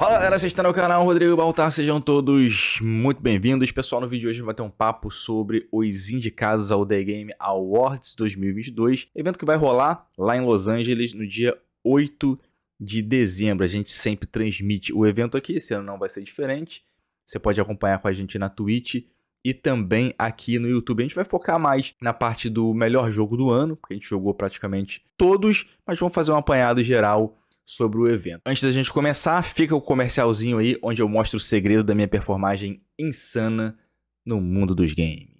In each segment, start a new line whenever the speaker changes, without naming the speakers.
Fala galera, vocês estão no canal Rodrigo Baltar, tá? sejam todos muito bem-vindos. Pessoal, no vídeo de hoje vai ter um papo sobre os indicados ao The Game Awards 2022, evento que vai rolar lá em Los Angeles no dia 8 de dezembro. A gente sempre transmite o evento aqui, esse ano não vai ser diferente. Você pode acompanhar com a gente na Twitch e também aqui no YouTube. A gente vai focar mais na parte do melhor jogo do ano, porque a gente jogou praticamente todos, mas vamos fazer um apanhado geral sobre o evento. Antes da gente começar, fica o comercialzinho aí onde eu mostro o segredo da minha performagem insana no mundo dos games.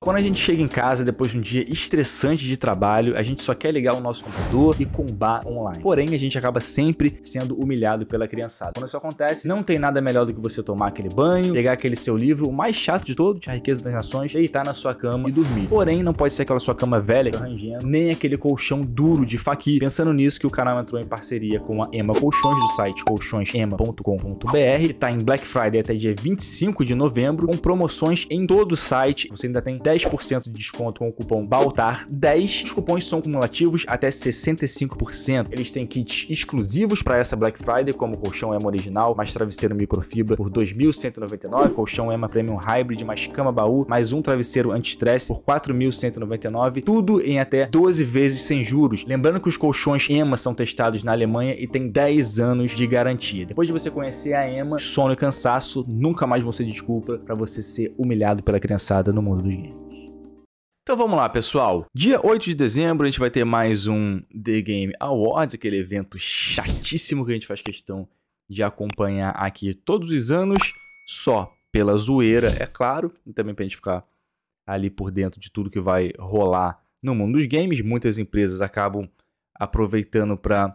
Quando a gente chega em casa depois de um dia estressante de trabalho, a gente só quer ligar o nosso computador e combar online. Porém, a gente acaba sempre sendo humilhado pela criançada. Quando isso acontece, não tem nada melhor do que você tomar aquele banho, pegar aquele seu livro, o mais chato de todo, de Riqueza das Nações, deitar na sua cama e dormir. Porém, não pode ser aquela sua cama velha, arranjando, nem aquele colchão duro de faqui. Pensando nisso, que o canal entrou em parceria com a Ema Colchões, do site colchõesema.com.br, que tá em Black Friday até dia 25 de novembro, com promoções em todo o site. Você ainda tem 10% de desconto com o cupom BALTAR10. Os cupons são cumulativos até 65%. Eles têm kits exclusivos para essa Black Friday, como colchão Ema original, mais travesseiro microfibra por 2.199, colchão Ema Premium Hybrid, mais cama baú, mais um travesseiro anti-stress por 4.199, tudo em até 12 vezes sem juros. Lembrando que os colchões Ema são testados na Alemanha e tem 10 anos de garantia. Depois de você conhecer a Ema, sono e cansaço nunca mais vão ser desculpa para você ser humilhado pela criançada no mundo dos games. Então vamos lá, pessoal. Dia 8 de dezembro a gente vai ter mais um The Game Awards, aquele evento chatíssimo que a gente faz questão de acompanhar aqui todos os anos, só pela zoeira, é claro, e também para a gente ficar ali por dentro de tudo que vai rolar no mundo dos games. Muitas empresas acabam aproveitando para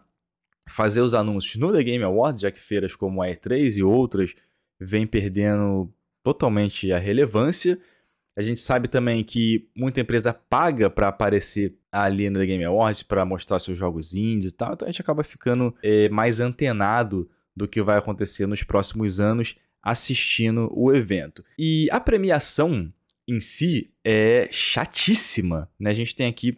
fazer os anúncios no The Game Awards, já que feiras como a E3 e outras vêm perdendo totalmente a relevância. A gente sabe também que muita empresa paga para aparecer ali no The Game Awards, para mostrar seus jogos indies e tal, então a gente acaba ficando é, mais antenado do que vai acontecer nos próximos anos assistindo o evento. E a premiação em si é chatíssima, né? A gente tem aqui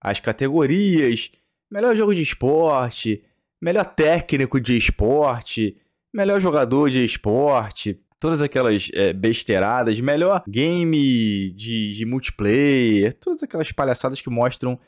as categorias, melhor jogo de esporte, melhor técnico de esporte, melhor jogador de esporte, todas aquelas é, besteiradas, melhor game de, de multiplayer, todas aquelas palhaçadas que mostram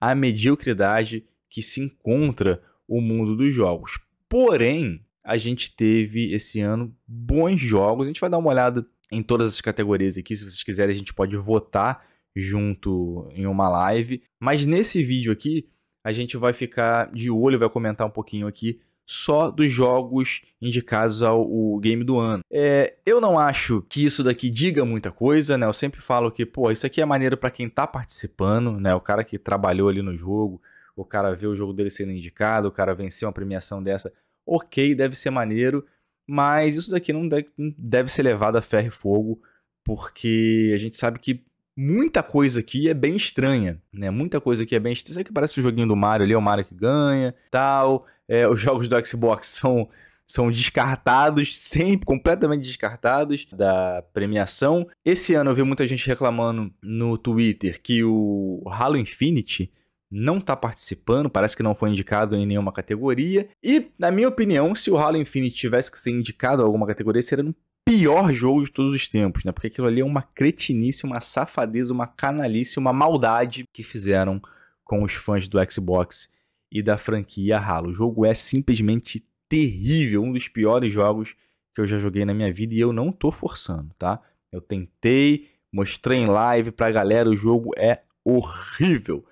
a mediocridade que se encontra o mundo dos jogos. Porém, a gente teve esse ano bons jogos. A gente vai dar uma olhada em todas as categorias aqui. Se vocês quiserem, a gente pode votar junto em uma live. Mas nesse vídeo aqui, a gente vai ficar de olho, vai comentar um pouquinho aqui só dos jogos indicados ao, ao game do ano. É, eu não acho que isso daqui diga muita coisa, né? Eu sempre falo que, pô, isso aqui é maneiro para quem tá participando, né? O cara que trabalhou ali no jogo, o cara vê o jogo dele sendo indicado, o cara venceu uma premiação dessa. OK, deve ser maneiro, mas isso daqui não deve, não deve ser levado a ferro e fogo, porque a gente sabe que muita coisa aqui é bem estranha, né? Muita coisa aqui é bem estranha. Sabe que parece o joguinho do Mario ali, é o Mario que ganha, tal. É, os jogos do Xbox são são descartados, sempre completamente descartados da premiação. Esse ano eu vi muita gente reclamando no Twitter que o Halo Infinite não está participando, parece que não foi indicado em nenhuma categoria. E, na minha opinião, se o Halo Infinite tivesse que ser indicado a alguma categoria, seria no pior jogo de todos os tempos, né? Porque aquilo ali é uma cretinice, uma safadeza, uma canalice, uma maldade que fizeram com os fãs do Xbox e da franquia Halo. O jogo é simplesmente terrível, um dos piores jogos que eu já joguei na minha vida e eu não tô forçando, tá? Eu tentei, mostrei em live pra galera, o jogo é horrível.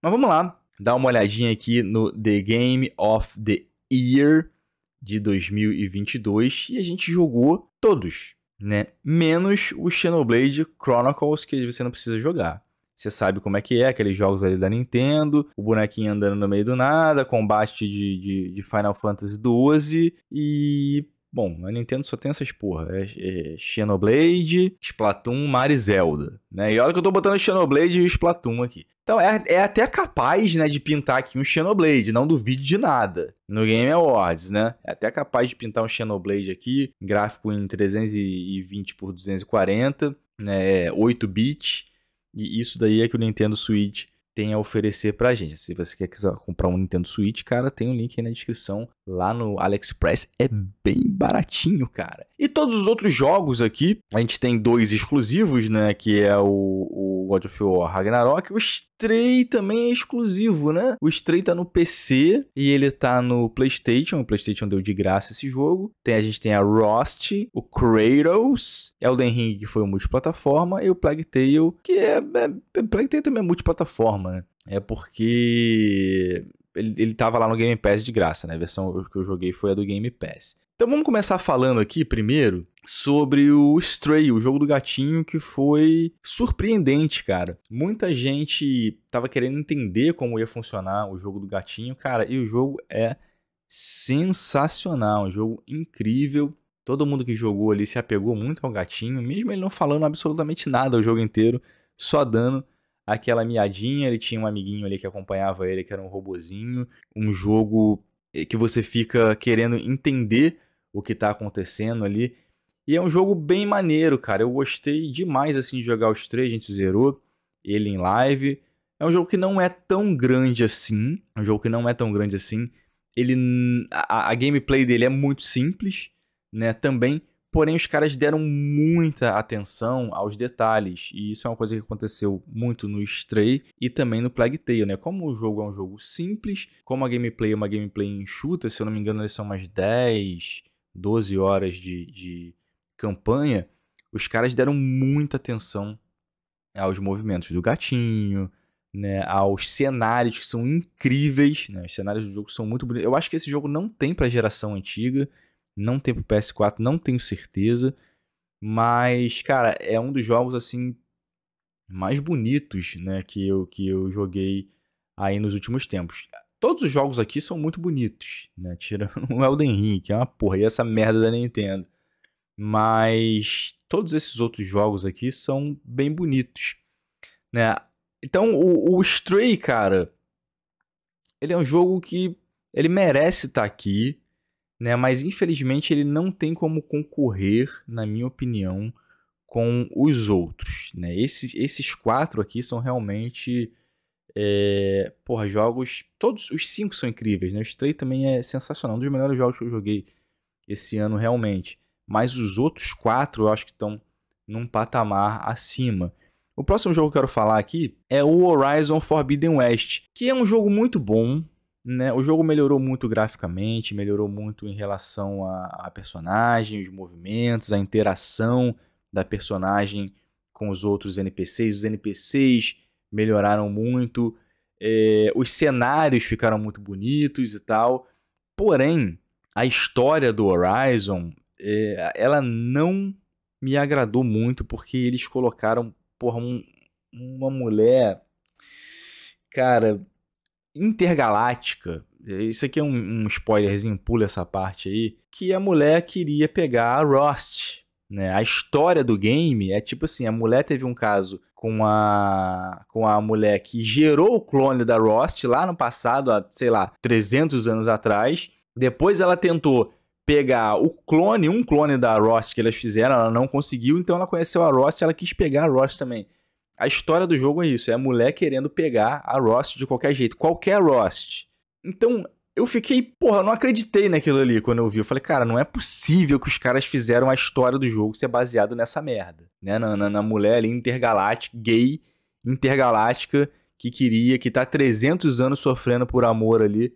Mas vamos lá, dar uma olhadinha aqui no The Game of the Year de 2022 e a gente jogou todos, né? Menos o Xenoblade Chronicles, que você não precisa jogar. Você sabe como é que é, aqueles jogos ali da Nintendo, o bonequinho andando no meio do nada, combate de, de, de Final Fantasy XII e Bom, a Nintendo só tem essas porra. É, é Xenoblade, Splatoon, Mario Zelda. Né? E olha que eu tô botando Xenoblade e Splatoon aqui. Então é, é até capaz, né, de pintar aqui um Xenoblade, não duvido de nada. No Game Awards, né? É até capaz de pintar um Xenoblade aqui, gráfico em 320 por 240, né, 8 bits. E isso daí é que o Nintendo Switch tem a oferecer pra gente. Se você quer quiser comprar um Nintendo Switch, cara, tem um link aí na descrição lá no AliExpress. É bem baratinho, cara. E todos os outros jogos aqui, a gente tem dois exclusivos, né? Que é o, o God of War Ragnarok, os Stray também é exclusivo, né? O Stray tá no PC e ele tá no PlayStation. O PlayStation deu de graça esse jogo. Tem, a gente tem a Rust, o Kratos, Elden Ring, que foi um multiplataforma, e o Plague Tale, que é, é, é. Plague Tale também é multiplataforma, né? É porque ele, ele tava lá no Game Pass de graça, né? A versão que eu joguei foi a do Game Pass. Então vamos começar falando aqui primeiro sobre o Stray, o jogo do gatinho que foi surpreendente, cara. Muita gente tava querendo entender como ia funcionar o jogo do gatinho, cara, e o jogo é sensacional, um jogo incrível. Todo mundo que jogou ali se apegou muito ao gatinho, mesmo ele não falando absolutamente nada o jogo inteiro, só dando aquela miadinha, ele tinha um amiguinho ali que acompanhava ele, que era um robozinho, um jogo eh, que você fica querendo entender o que tá acontecendo ali. E é um jogo bem maneiro, cara. Eu gostei demais assim de jogar os três, a gente zerou ele em live. É um jogo que não é tão grande assim. É um jogo que não é tão grande assim. Ele a, a gameplay dele é muito simples, né, também, porém os caras deram muita atenção aos detalhes, e isso é uma coisa que aconteceu muito no Stray e também no Plague Tale, né? Como o jogo é um jogo simples, como a gameplay é uma gameplay enxuta, se eu não me engano, eles são umas 10 12 horas de, de campanha, os caras deram muita atenção aos movimentos do gatinho, né, aos cenários que são incríveis, né, os cenários do jogo são muito bonitos. Eu acho que esse jogo não tem para geração antiga, não tem para PS4, não tenho certeza, mas cara, é um dos jogos assim mais bonitos, né, que eu que eu joguei aí nos últimos tempos todos os jogos aqui são muito bonitos, né? Tirando o Elden Ring, que é uma porra, e essa merda da Nintendo. Mas todos esses outros jogos aqui são bem bonitos, né? Então, o, o Stray, cara, ele é um jogo que ele merece estar tá aqui, né? Mas infelizmente ele não tem como concorrer, na minha opinião, com os outros, né? Esses, esses quatro aqui são realmente é, porra, jogos. Todos os cinco são incríveis, né? O Stray também é sensacional. Um dos melhores jogos que eu joguei esse ano, realmente. Mas os outros quatro eu acho que estão num patamar acima. O próximo jogo que eu quero falar aqui é o Horizon Forbidden West, que é um jogo muito bom. Né? O jogo melhorou muito graficamente, melhorou muito em relação a, a personagem, os movimentos, a interação da personagem com os outros NPCs. Os NPCs melhoraram muito, é, os cenários ficaram muito bonitos e tal. Porém, a história do Horizon, é, ela não me agradou muito porque eles colocaram porra, um, uma mulher, cara, intergaláctica. Isso aqui é um, um spoilerzinho, pula essa parte aí. Que a mulher queria pegar a Rust, né? A história do game é tipo assim: a mulher teve um caso com a, com a mulher que gerou o clone da Rost lá no passado, há, sei lá, 300 anos atrás. Depois ela tentou pegar o clone, um clone da Rost que elas fizeram, ela não conseguiu, então ela conheceu a Rost, ela quis pegar a Rost também. A história do jogo é isso, é a mulher querendo pegar a Rost de qualquer jeito, qualquer Rost. Então, eu fiquei, porra, eu não acreditei naquilo ali quando eu vi. Eu falei, cara, não é possível que os caras fizeram a história do jogo ser baseado nessa merda, né? Na, na, na mulher ali intergaláctica, gay, intergaláctica, que queria, que tá 300 anos sofrendo por amor ali,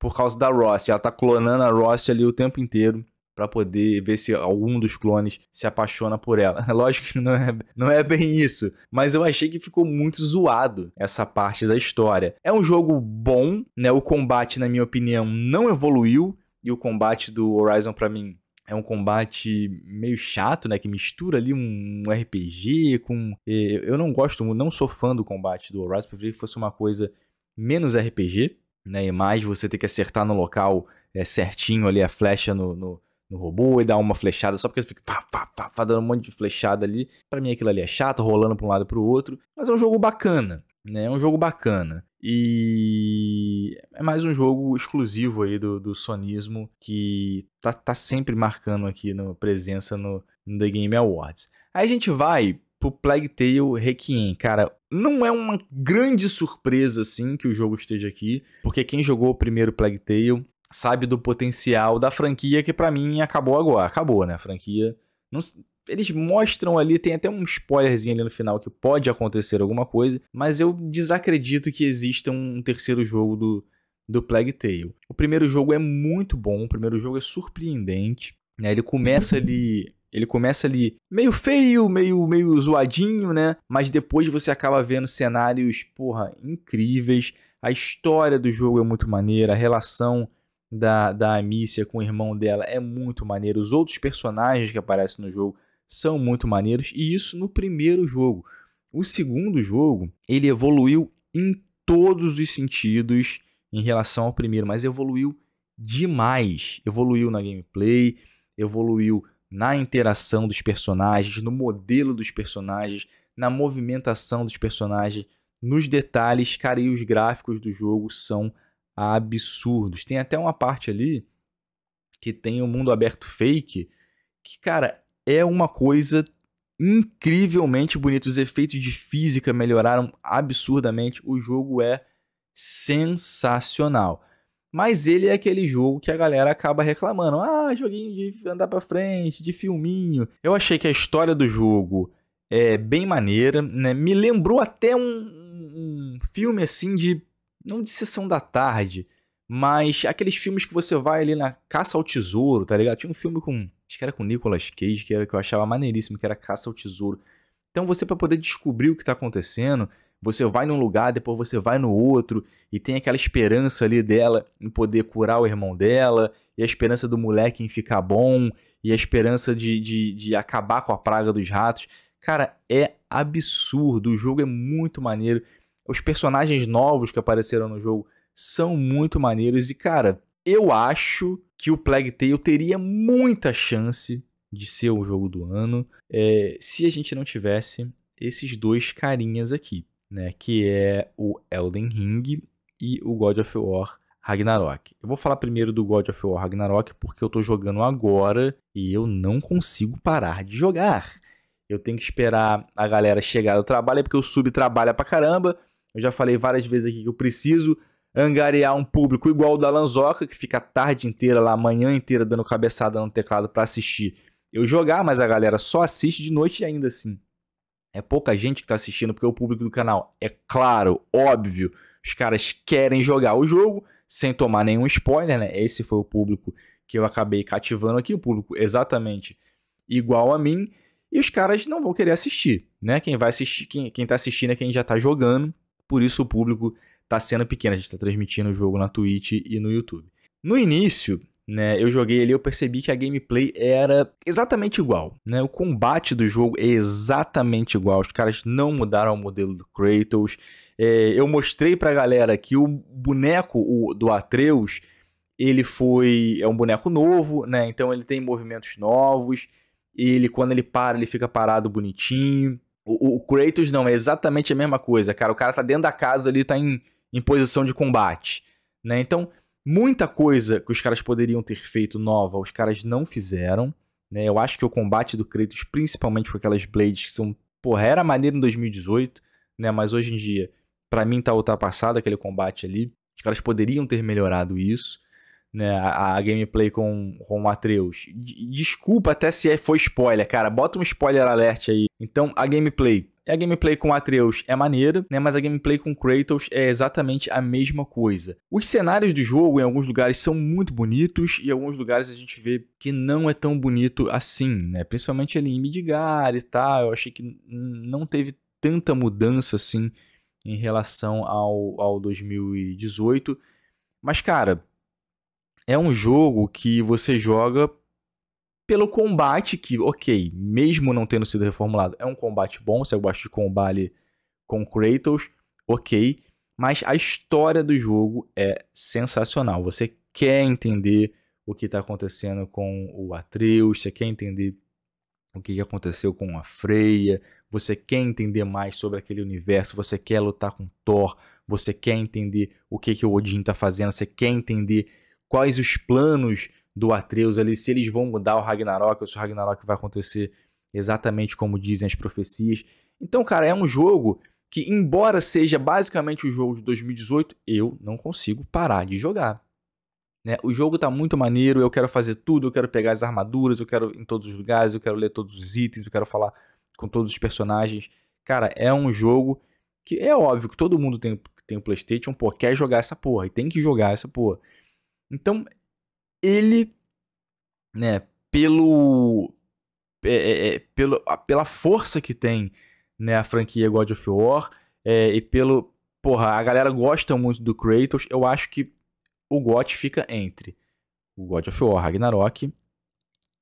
por causa da Ross. Ela tá clonando a Ross ali o tempo inteiro para poder ver se algum dos clones se apaixona por ela. Lógico que não é, não é bem isso, mas eu achei que ficou muito zoado essa parte da história. É um jogo bom, né? O combate, na minha opinião, não evoluiu e o combate do Horizon para mim é um combate meio chato, né? Que mistura ali um RPG com. Eu não gosto, não sou fã do combate do Horizon, preferia que fosse uma coisa menos RPG, né? E mais você ter que acertar no local é, certinho ali a flecha no, no no robô e dar uma flechada só porque você fica pá, pá, pá, pá, dando um monte de flechada ali. Para mim aquilo ali é chato, rolando para um lado para o outro, mas é um jogo bacana, né? É um jogo bacana. E é mais um jogo exclusivo aí do, do sonismo que tá, tá sempre marcando aqui na presença no, no The Game Awards. Aí a gente vai pro Plague Tale Requiem. Cara, não é uma grande surpresa, assim, que o jogo esteja aqui, porque quem jogou o primeiro Plague Tale sabe do potencial da franquia que para mim acabou agora. Acabou, né? A franquia. Não, eles mostram ali, tem até um spoilerzinho ali no final que pode acontecer alguma coisa, mas eu desacredito que exista um terceiro jogo do, do Plague Tale. O primeiro jogo é muito bom, o primeiro jogo é surpreendente, né? Ele começa ali ele começa ali meio feio, meio, meio zoadinho, né? Mas depois você acaba vendo cenários, porra, incríveis. A história do jogo é muito maneira, a relação da, da Amicia com o irmão dela é muito maneiro. Os outros personagens que aparecem no jogo são muito maneiros. E isso no primeiro jogo. O segundo jogo, ele evoluiu em todos os sentidos em relação ao primeiro, mas evoluiu demais. Evoluiu na gameplay, evoluiu na interação dos personagens, no modelo dos personagens, na movimentação dos personagens, nos detalhes, cara, e os gráficos do jogo são a absurdos. Tem até uma parte ali que tem o um mundo aberto fake, que, cara, é uma coisa incrivelmente bonita. Os efeitos de física melhoraram absurdamente. O jogo é sensacional. Mas ele é aquele jogo que a galera acaba reclamando. Ah, joguinho de andar para frente, de filminho. Eu achei que a história do jogo é bem maneira, né? Me lembrou até um, um filme assim de não de sessão da tarde, mas aqueles filmes que você vai ali na Caça ao Tesouro, tá ligado? Tinha um filme com, acho que era com Nicolas Cage, que, era, que eu achava maneiríssimo, que era Caça ao Tesouro. Então você para poder descobrir o que tá acontecendo, você vai num lugar, depois você vai no outro, e tem aquela esperança ali dela em poder curar o irmão dela, e a esperança do moleque em ficar bom, e a esperança de, de, de acabar com a praga dos ratos. Cara, é absurdo, o jogo é muito maneiro. Os personagens novos que apareceram no jogo são muito maneiros e, cara, eu acho que o Plague Tale teria muita chance de ser o jogo do ano é, se a gente não tivesse esses dois carinhas aqui, né? Que é o Elden Ring e o God of War Ragnarok. Eu vou falar primeiro do God of War Ragnarok porque eu tô jogando agora e eu não consigo parar de jogar. Eu tenho que esperar a galera chegar do trabalho, é porque o sub trabalha pra caramba. Eu já falei várias vezes aqui que eu preciso angariar um público igual o da Lanzoca, que fica a tarde inteira lá, a manhã inteira dando cabeçada no teclado para assistir eu jogar, mas a galera só assiste de noite ainda assim. É pouca gente que tá assistindo, porque o público do canal, é claro, óbvio, os caras querem jogar o jogo sem tomar nenhum spoiler, né? Esse foi o público que eu acabei cativando aqui, o público exatamente igual a mim, e os caras não vão querer assistir, né? Quem vai assistir, quem, quem tá assistindo é quem já tá jogando, por isso o público está sendo pequeno. A gente está transmitindo o jogo na Twitch e no YouTube. No início, né, eu joguei ali, eu percebi que a gameplay era exatamente igual, né? O combate do jogo é exatamente igual. Os caras não mudaram o modelo do Kratos. É, eu mostrei para a galera que o boneco o, do Atreus, ele foi é um boneco novo, né? Então ele tem movimentos novos. Ele quando ele para, ele fica parado bonitinho. O, o Kratos não, é exatamente a mesma coisa, cara. O cara tá dentro da casa ali, tá em, em posição de combate, né? Então, muita coisa que os caras poderiam ter feito nova, os caras não fizeram, né? Eu acho que o combate do Kratos, principalmente com aquelas blades que são, porra, era maneiro em 2018, né? Mas hoje em dia, para mim tá ultrapassado aquele combate ali. Os caras poderiam ter melhorado isso né, a, a, gameplay com, com o Atreus. D desculpa até se é, foi spoiler, cara. Bota um spoiler alert aí. Então, a gameplay. A gameplay com Atreus é maneira, né? Mas a gameplay com Kratos é exatamente a mesma coisa. Os cenários do jogo, em alguns lugares, são muito bonitos, e em alguns lugares a gente vê que não é tão bonito assim, né? Principalmente ali em Midgar e tal. Eu achei que não teve tanta mudança assim em relação ao, ao 2018. Mas, cara, é um jogo que você joga pelo combate que, ok, mesmo não tendo sido reformulado, é um combate bom, se eu gosto de combate com Kratos, ok, mas a história do jogo é sensacional. Você quer entender o que está acontecendo com o Atreus, você quer entender o que aconteceu com a Freya, você quer entender mais sobre aquele universo, você quer lutar com Thor, você quer entender o que, que o Odin está fazendo, você quer entender quais os planos do Atreus ali, se eles vão mudar o Ragnarok, ou se o Ragnarok vai acontecer exatamente como dizem as profecias. Então, cara, é um jogo que, embora seja basicamente o jogo de 2018, eu não consigo parar de jogar. Né? O jogo tá muito maneiro, eu quero fazer tudo, eu quero pegar as armaduras, eu quero em todos os lugares, eu quero ler todos os itens, eu quero falar com todos os personagens. Cara, é um jogo que é óbvio que todo mundo tem, tem o um PlayStation, pô, quer jogar essa porra e tem que jogar essa porra. Então, ele, né, pelo, é, é, é pelo pela força que tem né, a franquia God of War é, e pelo. Porra, a galera gosta muito do Kratos. Eu acho que o GOT fica entre o God of War Ragnarok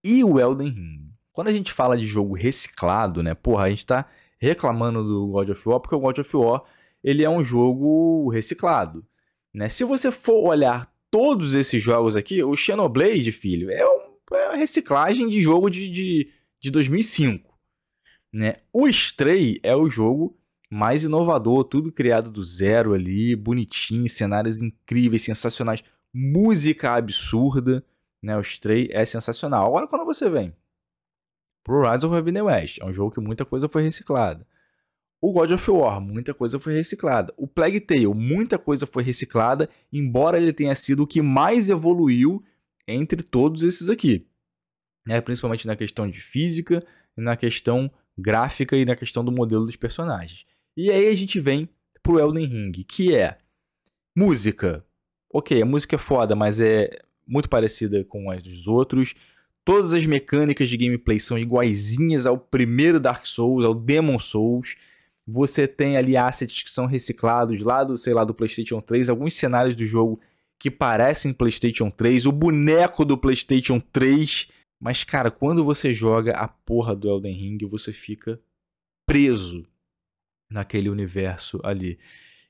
e o Elden Ring. Quando a gente fala de jogo reciclado, né? Porra, a gente tá reclamando do God of War porque o God of War ele é um jogo reciclado. Né? Se você for olhar todos esses jogos aqui, o Xenoblade, filho, é, um, é uma reciclagem de jogo de, de, de 2005. Né? O Stray é o jogo mais inovador, tudo criado do zero ali, bonitinho, cenários incríveis, sensacionais, música absurda, né? O Stray é sensacional. Agora quando você vem pro Rise of the West, é um jogo que muita coisa foi reciclada. O God of War, muita coisa foi reciclada. O Plague Tale, muita coisa foi reciclada, embora ele tenha sido o que mais evoluiu entre todos esses aqui. Né? Principalmente na questão de física, na questão gráfica e na questão do modelo dos personagens. E aí a gente vem pro Elden Ring, que é música. Ok, a música é foda, mas é muito parecida com as dos outros. Todas as mecânicas de gameplay são iguaizinhas ao primeiro Dark Souls, ao Demon Souls. Você tem ali assets que são reciclados lá do, sei lá, do PlayStation 3, alguns cenários do jogo que parecem PlayStation 3, o boneco do PlayStation 3. Mas, cara, quando você joga a porra do Elden Ring, você fica preso naquele universo ali.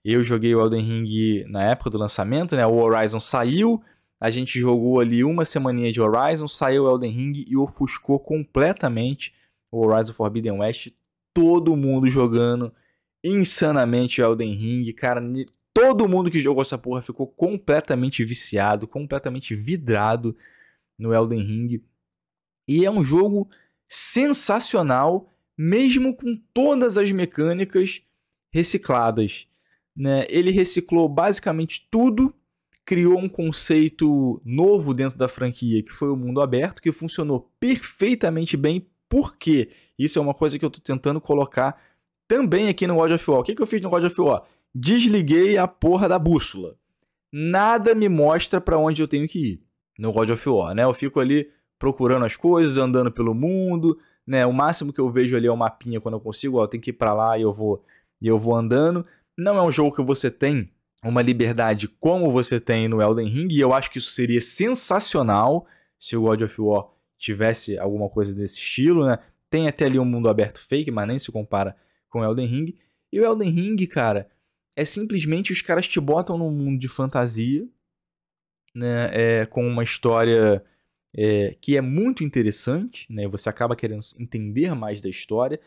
Eu joguei o Elden Ring na época do lançamento, né? O Horizon saiu, a gente jogou ali uma semaninha de Horizon, saiu o Elden Ring e ofuscou completamente o Horizon Forbidden West, todo mundo jogando insanamente Elden Ring, cara. Todo mundo que jogou essa porra ficou completamente viciado, completamente vidrado no Elden Ring. E é um jogo sensacional, mesmo com todas as mecânicas recicladas. Né? Ele reciclou basicamente tudo, criou um conceito novo dentro da franquia, que foi o mundo aberto, que funcionou perfeitamente bem por quê? Isso é uma coisa que eu estou tentando colocar também aqui no God of War. O que, que eu fiz no God of War? Desliguei a porra da bússola. Nada me mostra para onde eu tenho que ir no God of War, né? Eu fico ali procurando as coisas, andando pelo mundo, né? O máximo que eu vejo ali é o um mapinha quando eu consigo, ó, eu tenho que ir para lá e eu vou e eu vou andando. Não é um jogo que você tem uma liberdade como você tem no Elden Ring, e eu acho que isso seria sensacional se o God of War tivesse alguma coisa desse estilo, né? Tem até ali um mundo aberto fake, mas nem se compara com Elden Ring. E o Elden Ring, cara, é simplesmente os caras te botam num mundo de fantasia, né? É, com uma história é, que é muito interessante, né? Você acaba querendo entender mais da história,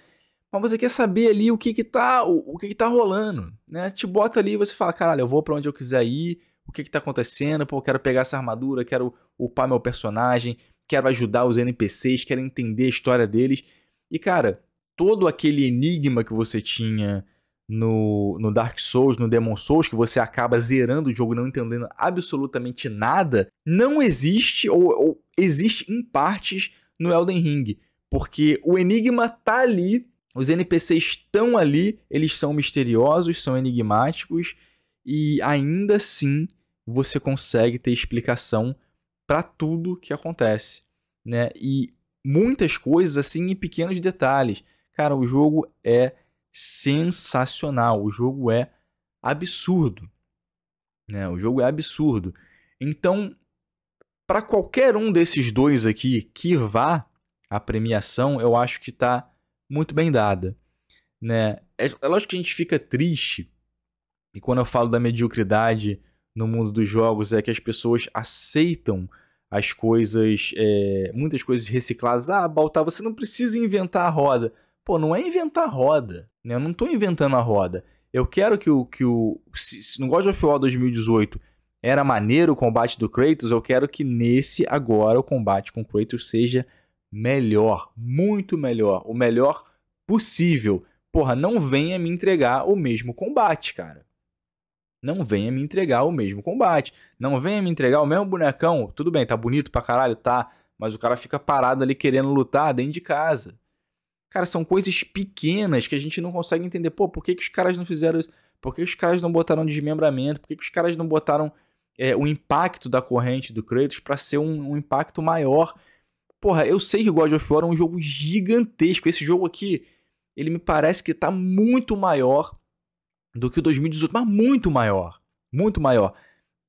mas você quer saber ali o que que tá, o, o que que tá rolando, né? Te bota ali e você fala, caralho, eu vou para onde eu quiser ir, o que que tá acontecendo, pô, eu quero pegar essa armadura, quero upar meu personagem, quero ajudar os NPCs, quero entender a história deles. E cara, todo aquele enigma que você tinha no, no Dark Souls, no Demon Souls, que você acaba zerando o jogo não entendendo absolutamente nada, não existe ou, ou existe em partes no Elden Ring. Porque o enigma tá ali, os NPCs estão ali, eles são misteriosos, são enigmáticos e ainda assim você consegue ter explicação para tudo que acontece, né? E muitas coisas assim em pequenos detalhes. Cara, o jogo é sensacional, o jogo é absurdo, né? O jogo é absurdo. Então, para qualquer um desses dois aqui que vá à premiação, eu acho que está muito bem dada, né? É, é lógico que a gente fica triste e quando eu falo da mediocridade no mundo dos jogos é que as pessoas aceitam as coisas, é, muitas coisas recicladas. Ah, Baltar, você não precisa inventar a roda. Pô, não é inventar a roda, né? Eu não estou inventando a roda. Eu quero que o. Que o se, se no God of War 2018 era maneiro o combate do Kratos, eu quero que nesse agora o combate com o Kratos seja melhor, muito melhor, o melhor possível. Porra, não venha me entregar o mesmo combate, cara não venha me entregar o mesmo combate. Não venha me entregar o mesmo bonecão. Tudo bem, tá bonito pra caralho, tá. Mas o cara fica parado ali querendo lutar dentro de casa. Cara, são coisas pequenas que a gente não consegue entender. Pô, por que, que os caras não fizeram isso? Por que, que os caras não botaram desmembramento? Por que, que os caras não botaram é, o impacto da corrente do Kratos para ser um, um, impacto maior? Porra, eu sei que God of War é um jogo gigantesco. Esse jogo aqui, ele me parece que tá muito maior do que o 2018, mas muito maior. Muito maior.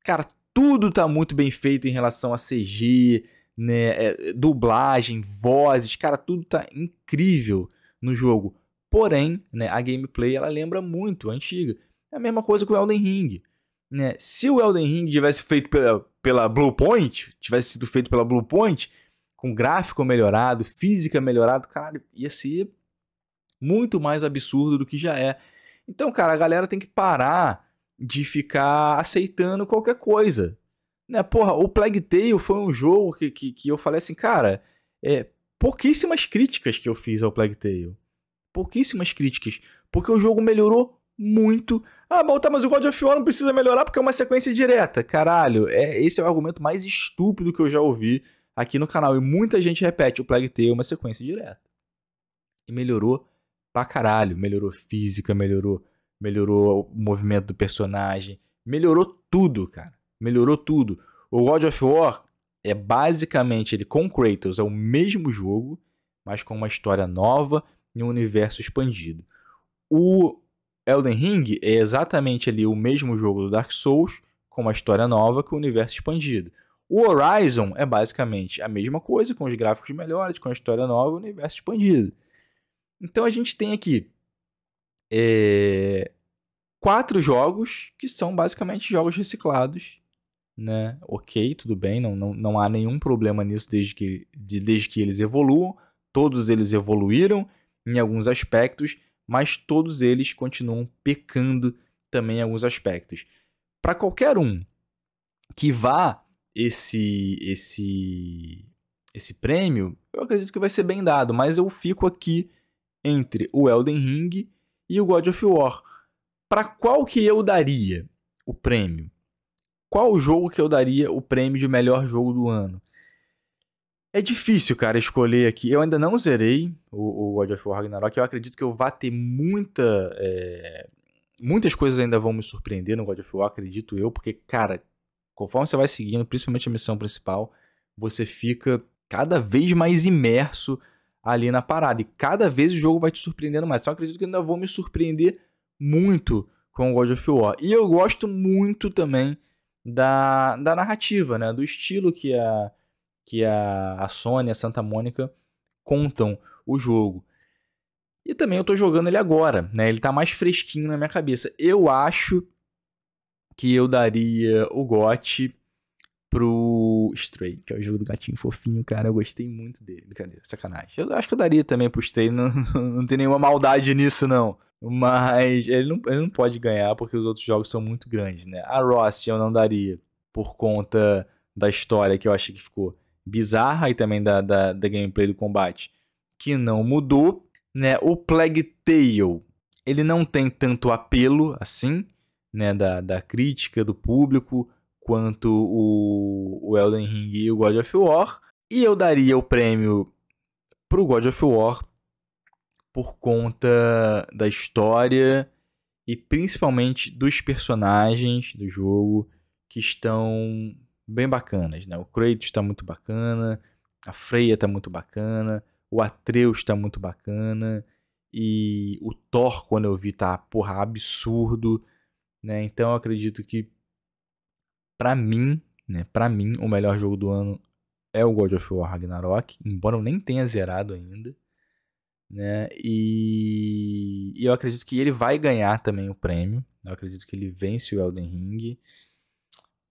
Cara, tudo tá muito bem feito em relação a CG, né? É, dublagem, vozes, cara, tudo tá incrível no jogo. Porém, né, a gameplay ela lembra muito a antiga. É a mesma coisa com o Elden Ring. Né? Se o Elden Ring tivesse feito pela, pela Point, tivesse sido feito pela Blue Point, com gráfico melhorado, física melhorado, cara, ia ser muito mais absurdo do que já é. Então, cara, a galera tem que parar de ficar aceitando qualquer coisa. Né? Porra, o Plague Tale foi um jogo que, que, que eu falei assim, cara, é, pouquíssimas críticas que eu fiz ao Plague Tale. Pouquíssimas críticas. Porque o jogo melhorou muito. Ah, mas, tá, mas o God of War não precisa melhorar porque é uma sequência direta. Caralho, é, esse é o argumento mais estúpido que eu já ouvi aqui no canal. E muita gente repete o Plague Tale é uma sequência direta. E melhorou pra caralho. Melhorou física, melhorou, melhorou o movimento do personagem, melhorou tudo, cara. Melhorou tudo. O God of War é basicamente ele com Kratos, é o mesmo jogo, mas com uma história nova e um universo expandido. O Elden Ring é exatamente ali o mesmo jogo do Dark Souls, com uma história nova com o universo expandido. O Horizon é basicamente a mesma coisa, com os gráficos melhores, com a história nova e o universo expandido. Então a gente tem aqui é, quatro jogos que são basicamente jogos reciclados, né? Ok, tudo bem, não, não, não há nenhum problema nisso desde que, de, desde que eles evoluam. Todos eles evoluíram em alguns aspectos, mas todos eles continuam pecando também em alguns aspectos. Para qualquer um que vá esse esse esse prêmio, eu acredito que vai ser bem dado, mas eu fico aqui entre o Elden Ring e o God of War. Para qual que eu daria o prêmio? Qual jogo que eu daria o prêmio de melhor jogo do ano? É difícil, cara, escolher aqui. Eu ainda não zerei o, o God of War Ragnarok. Eu acredito que eu vá ter muita. É... Muitas coisas ainda vão me surpreender no God of War, acredito eu, porque, cara, conforme você vai seguindo, principalmente a missão principal, você fica cada vez mais imerso ali na parada. E cada vez o jogo vai te surpreendendo mais. Então acredito que ainda vou me surpreender muito com o God of War. E eu gosto muito também da, da narrativa, né? Do estilo que a, que a, a Sony, a Santa Mônica contam o jogo. E também eu tô jogando ele agora, né? Ele tá mais fresquinho na minha cabeça. Eu acho que eu daria o GOT pro Stray, que é o jogo do gatinho fofinho, cara. Eu gostei muito dele. Brincadeira, sacanagem. Eu acho que eu daria também pro Stray, não, não tem nenhuma maldade nisso, não. Mas ele não, ele não pode ganhar porque os outros jogos são muito grandes, né? A ross eu não daria por conta da história que eu achei que ficou bizarra e também da, da, da gameplay do combate que não mudou, né? O Plague Tale, ele não tem tanto apelo assim, né? Da, da crítica, do público quanto o, Elden Ring e o God of War. E eu daria o prêmio pro God of War por conta da história e principalmente dos personagens do jogo que estão bem bacanas, né? O Kratos está muito bacana, a Freya está muito bacana, o Atreus está muito bacana e o Thor quando eu vi tá porra absurdo, né? Então eu acredito que para mim, né, para mim, o melhor jogo do ano é o God of War Ragnarok, embora eu nem tenha zerado ainda, né? E, e eu acredito que ele vai ganhar também o prêmio. Eu acredito que ele vence o Elden Ring.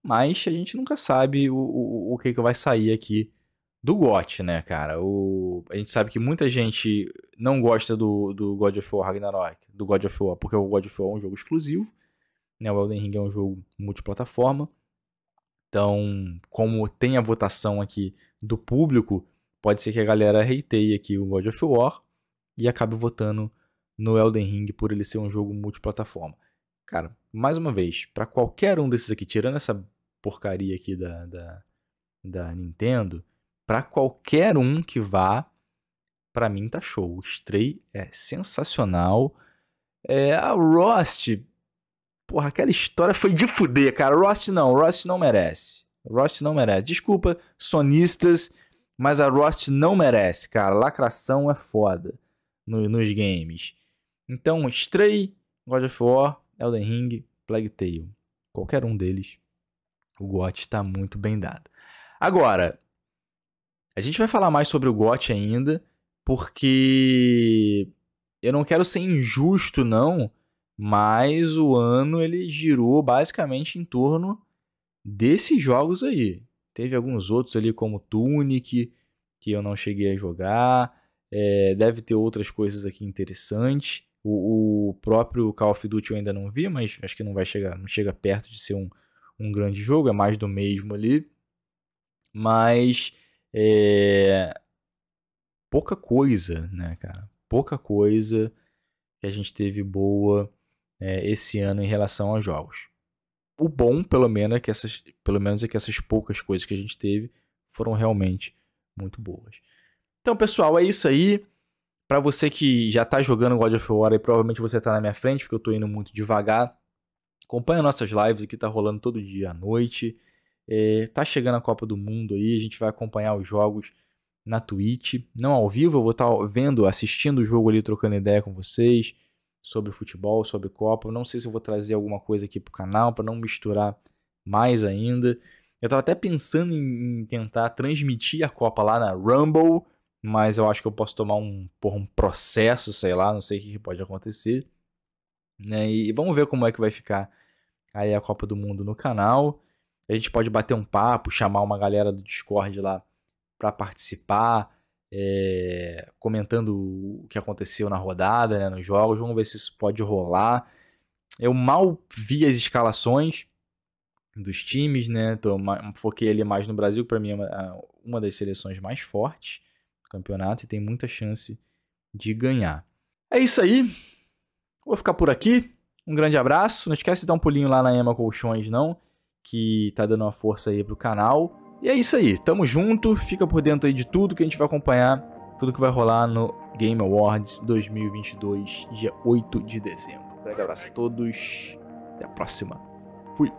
Mas a gente nunca sabe o, o, o que, que vai sair aqui do GOT, né, cara? O, a gente sabe que muita gente não gosta do, do God of War Ragnarok, do God of War, porque o God of War é um jogo exclusivo, né? O Elden Ring é um jogo multiplataforma. Então, como tem a votação aqui do público, pode ser que a galera reiteie aqui o God of War e acabe votando no Elden Ring por ele ser um jogo multiplataforma. Cara, mais uma vez, para qualquer um desses aqui, tirando essa porcaria aqui da, da, da Nintendo, para qualquer um que vá, para mim tá show. O Stray é sensacional. É, a Rust Porra, aquela história foi de fuder, cara. Rust não, Rust não merece. Rust não merece. Desculpa, sonistas, mas a Rust não merece, cara. Lacração é foda no, nos games. Então, Stray, God of War, Elden Ring, Plague Tale. Qualquer um deles, o GOT está muito bem dado. Agora, a gente vai falar mais sobre o GOT ainda, porque eu não quero ser injusto, não mas o ano ele girou basicamente em torno desses jogos aí. Teve alguns outros ali, como Tunic, que eu não cheguei a jogar. É, deve ter outras coisas aqui interessantes. O, o, próprio Call of Duty eu ainda não vi, mas acho que não vai chegar, não chega perto de ser um, um grande jogo, é mais do mesmo ali. Mas é, pouca coisa, né, cara? Pouca coisa que a gente teve boa é, esse ano em relação aos jogos. O bom, pelo menos, é que essas, pelo menos é que essas poucas coisas que a gente teve foram realmente muito boas. Então, pessoal, é isso aí. Para você que já está jogando God of War e provavelmente você está na minha frente, porque eu estou indo muito devagar, acompanha nossas lives aqui, tá rolando todo dia à noite. É, tá chegando a Copa do Mundo aí, a gente vai acompanhar os jogos na Twitch, não ao vivo, eu vou estar tá vendo, assistindo o jogo ali, trocando ideia com vocês sobre futebol, sobre Copa. Não sei se eu vou trazer alguma coisa aqui pro canal para não misturar mais ainda. Eu estava até pensando em tentar transmitir a Copa lá na Rumble, mas eu acho que eu posso tomar um por um processo, sei lá, não sei o que pode acontecer. Né? E vamos ver como é que vai ficar aí a Copa do Mundo no canal. A gente pode bater um papo, chamar uma galera do Discord lá para participar, é, comentando o que aconteceu na rodada, né, nos jogos. Vamos ver se isso pode rolar. Eu mal vi as escalações dos times, né? Tô, foquei ali mais no Brasil, para mim é uma, uma das seleções mais fortes do campeonato e tem muita chance de ganhar. É isso aí. Vou ficar por aqui. Um grande abraço. Não esquece de dar um pulinho lá na Ema Colchões, não, que tá dando uma força aí pro canal. E é isso aí, tamo junto, fica por dentro aí de tudo que a gente vai acompanhar, tudo que vai rolar no Game Awards 2022, dia 8 de dezembro. Um grande abraço a todos, até a próxima. Fui!